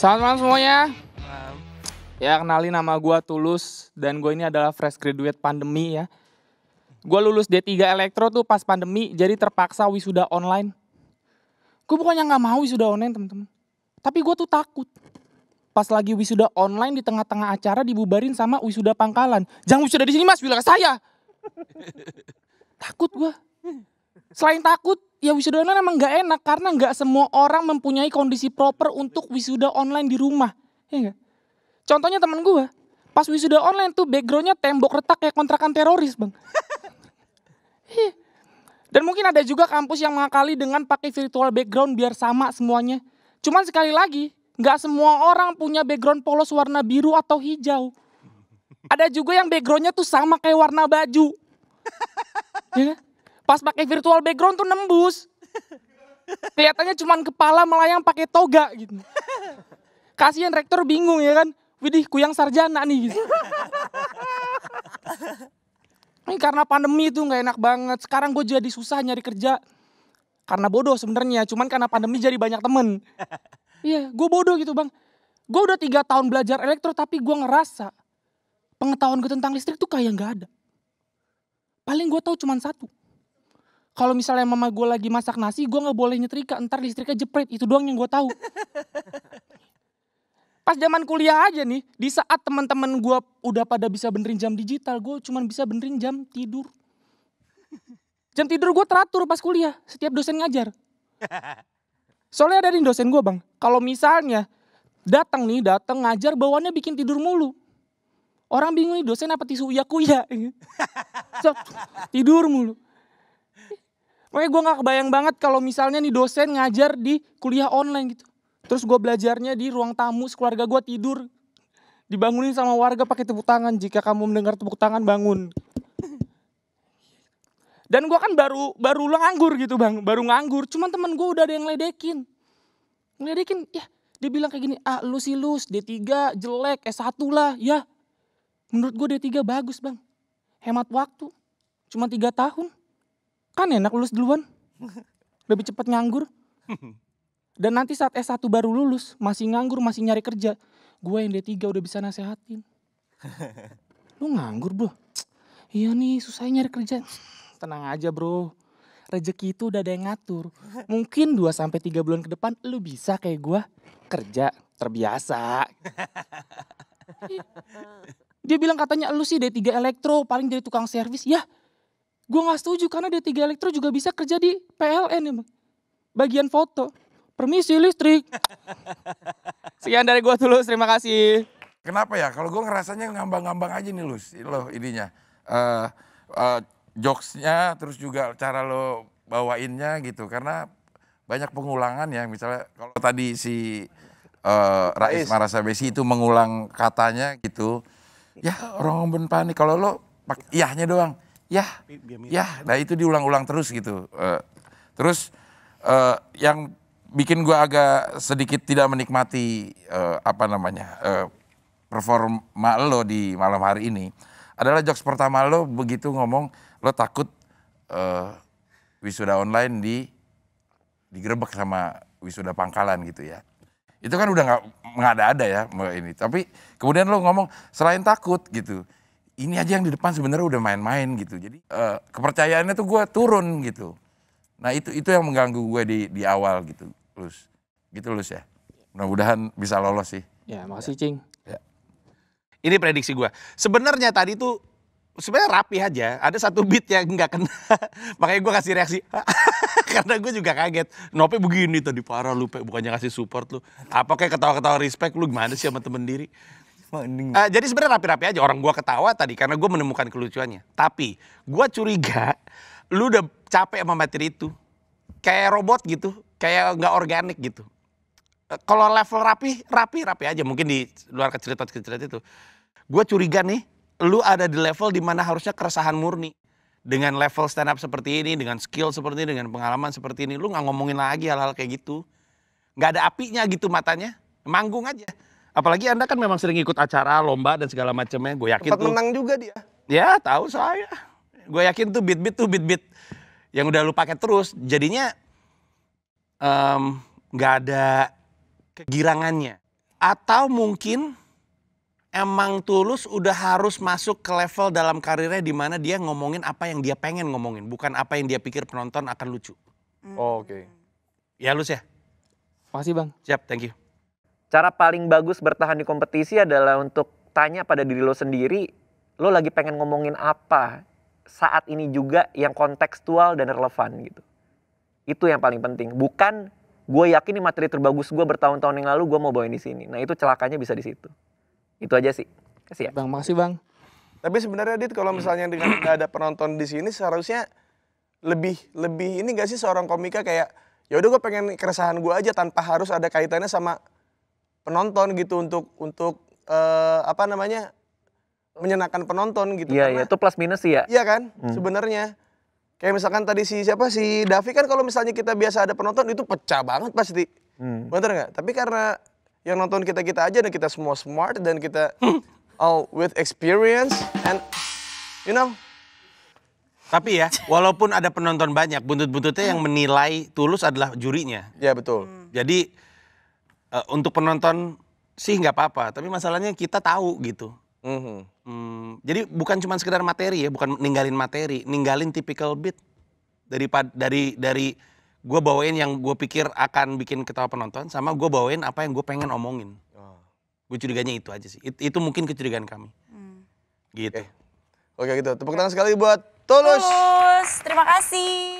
Selamat malam semuanya. Ya kenalin nama gue Tulus dan gue ini adalah fresh graduate pandemi ya. Gue lulus D3 elektro tuh pas pandemi jadi terpaksa wisuda online. Gue bukannya nggak mau wisuda online teman-teman, Tapi gue tuh takut. Pas lagi wisuda online di tengah-tengah acara dibubarin sama wisuda pangkalan. Jangan wisuda di sini mas, bilang ke saya. takut gue. Selain takut, ya wisuda online emang nggak enak karena nggak semua orang mempunyai kondisi proper untuk wisuda online di rumah. Ya gak? Contohnya teman gue, pas wisuda online tuh backgroundnya tembok retak kayak kontrakan teroris bang. Iya. Dan mungkin ada juga kampus yang mengakali dengan pakai virtual background biar sama semuanya. Cuman sekali lagi, nggak semua orang punya background polos warna biru atau hijau. Ada juga yang backgroundnya tuh sama kayak warna baju. ya Pas pakai virtual background tuh nembus. Kelihatannya cuman kepala melayang pakai toga gitu. Kasihan rektor bingung ya kan. Widih kuyang sarjana nih gitu. Ini karena pandemi itu nggak enak banget. Sekarang gue jadi susah nyari kerja. Karena bodoh sebenarnya, cuman karena pandemi jadi banyak temen. Iya, gue bodoh gitu bang. Gue udah tiga tahun belajar elektro tapi gue ngerasa pengetahuan gue tentang listrik tuh kayak nggak ada. Paling gue tahu cuman satu kalau misalnya mama gue lagi masak nasi, gue nggak boleh nyetrika, ntar listriknya jepret. Itu doang yang gue tahu. Pas zaman kuliah aja nih, di saat teman-teman gue udah pada bisa benerin jam digital, gue cuman bisa benerin jam tidur. Jam tidur gue teratur pas kuliah, setiap dosen ngajar. Soalnya ada di dosen gue bang, kalau misalnya datang nih, datang ngajar bawaannya bikin tidur mulu. Orang bingung nih dosen apa tisu uya kuya. So, tidur mulu. Makanya gue gak kebayang banget kalau misalnya nih dosen ngajar di kuliah online gitu. Terus gue belajarnya di ruang tamu sekeluarga gue tidur. Dibangunin sama warga pakai tepuk tangan. Jika kamu mendengar tepuk tangan bangun. Dan gue kan baru baru nganggur gitu bang. Baru nganggur. Cuman temen gue udah ada yang ledekin. Ngeledekin ya dia bilang kayak gini, ah lu sih lu, D3 jelek, S1 lah, ya. Menurut gue D3 bagus bang, hemat waktu, cuma tiga tahun. Kan enak lulus duluan. Lebih cepat nganggur. Dan nanti saat S1 baru lulus, masih nganggur, masih nyari kerja. Gue yang D3 udah bisa nasehatin. Lu nganggur bro. Iya nih susah nyari kerja. Tenang aja bro. Rezeki itu udah ada yang ngatur. Mungkin 2 sampai 3 bulan ke depan lu bisa kayak gue kerja terbiasa. Dia bilang katanya lu sih D3 elektro paling jadi tukang servis. Ya Gue nggak setuju karena D3 Elektro juga bisa kerja di PLN ya, bagian foto. Permisi listrik. Sekian dari gue Tulus, terima kasih. Kenapa ya? Kalau gue ngerasanya ngambang-ngambang aja nih Lus, loh ininya. Uh, uh, jokesnya terus juga cara lo bawainnya gitu karena banyak pengulangan ya misalnya kalau tadi si uh, Rais besi itu mengulang katanya gitu ya orang orang panik kalau lo pak iyahnya doang Ya, ya. Nah itu diulang-ulang terus gitu. Uh, terus uh, yang bikin gue agak sedikit tidak menikmati uh, apa namanya uh, performa lo di malam hari ini adalah jokes pertama lo begitu ngomong lo takut uh, wisuda online di digerebek sama wisuda pangkalan gitu ya itu kan udah nggak ada ada ya ini tapi kemudian lo ngomong selain takut gitu ini aja yang di depan sebenarnya udah main-main gitu. Jadi uh, kepercayaannya tuh gue turun gitu. Nah itu itu yang mengganggu gue di di awal gitu, Terus Gitu lulus ya. Mudah-mudahan bisa lolos sih. Ya makasih Cing. Ya. Ini prediksi gue. Sebenarnya tadi tuh sebenarnya rapi aja. Ada satu beat yang nggak kena. Makanya gue kasih reaksi. Karena gue juga kaget. Nope begini tadi parah lu, bukannya kasih support lu. Apa kayak ketawa-ketawa respect lu gimana sih sama temen diri. Uh, jadi sebenarnya rapi-rapi aja orang gua ketawa tadi karena gua menemukan kelucuannya. Tapi gua curiga lu udah capek sama materi itu. Kayak robot gitu, kayak nggak organik gitu. Eh, kalau level rapi, rapi, rapi aja. Mungkin di luar kecerita-kecerita itu. Gue curiga nih, lu ada di level dimana harusnya keresahan murni dengan level stand up seperti ini, dengan skill seperti ini, dengan pengalaman seperti ini, lu nggak ngomongin lagi hal-hal kayak gitu. Nggak ada apinya gitu matanya, manggung aja. Apalagi Anda kan memang sering ikut acara, lomba dan segala macamnya. Gue yakin Tempat tuh. menang juga dia. Ya, tahu saya. Gue yakin tuh bit-bit tuh bit-bit yang udah lu pakai terus. Jadinya nggak gak ada kegirangannya. Atau mungkin emang Tulus udah harus masuk ke level dalam karirnya di mana dia ngomongin apa yang dia pengen ngomongin, bukan apa yang dia pikir penonton akan lucu. Hmm. Oh, Oke. Okay. Ya, Lus ya? Makasih, Bang. Siap, thank you cara paling bagus bertahan di kompetisi adalah untuk tanya pada diri lo sendiri, lo lagi pengen ngomongin apa saat ini juga yang kontekstual dan relevan gitu. Itu yang paling penting. Bukan gue yakin ini materi terbagus gue bertahun-tahun yang lalu gue mau bawain di sini. Nah itu celakanya bisa di situ. Itu aja sih. Kasih ya. Bang, makasih bang. Tapi sebenarnya Dit kalau misalnya dengan ada penonton di sini seharusnya lebih lebih ini gak sih seorang komika kayak ya udah gue pengen keresahan gue aja tanpa harus ada kaitannya sama penonton gitu untuk untuk uh, apa namanya menyenangkan penonton gitu. Iya, iya, itu plus minus sih ya. Iya kan, hmm. sebenarnya. Kayak misalkan tadi si siapa si Davi kan kalau misalnya kita biasa ada penonton itu pecah banget pasti. Hmm. Bener nggak? Tapi karena yang nonton kita kita aja dan kita semua smart dan kita all with experience and you know. Tapi ya, walaupun ada penonton banyak, buntut-buntutnya yang menilai tulus adalah jurinya. Ya betul. Hmm. Jadi uh, untuk penonton sih nggak apa-apa, tapi masalahnya kita tahu gitu. Mm-hmm. Hmm, jadi bukan cuma sekedar materi ya, bukan ninggalin materi, ninggalin typical beat dari dari dari gue bawain yang gue pikir akan bikin ketawa penonton, sama gue bawain apa yang gue pengen omongin. Oh. Gue curiganya itu aja sih. It, itu mungkin kecurigaan kami. mm. Gitu. Oke, okay. okay, gitu. Tepuk tangan sekali buat Tulus. Tulus, terima kasih.